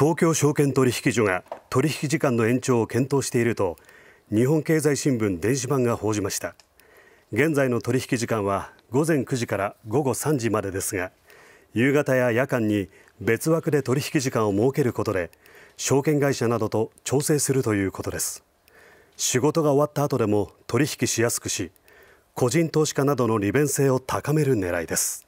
東京証券取引所が取引時間の延長を検討していると日本経済新聞電子版が報じました現在の取引時間は午前9時から午後3時までですが夕方や夜間に別枠で取引時間を設けることで証券会社などと調整するということです仕事が終わった後でも取引しやすくし個人投資家などの利便性を高める狙いです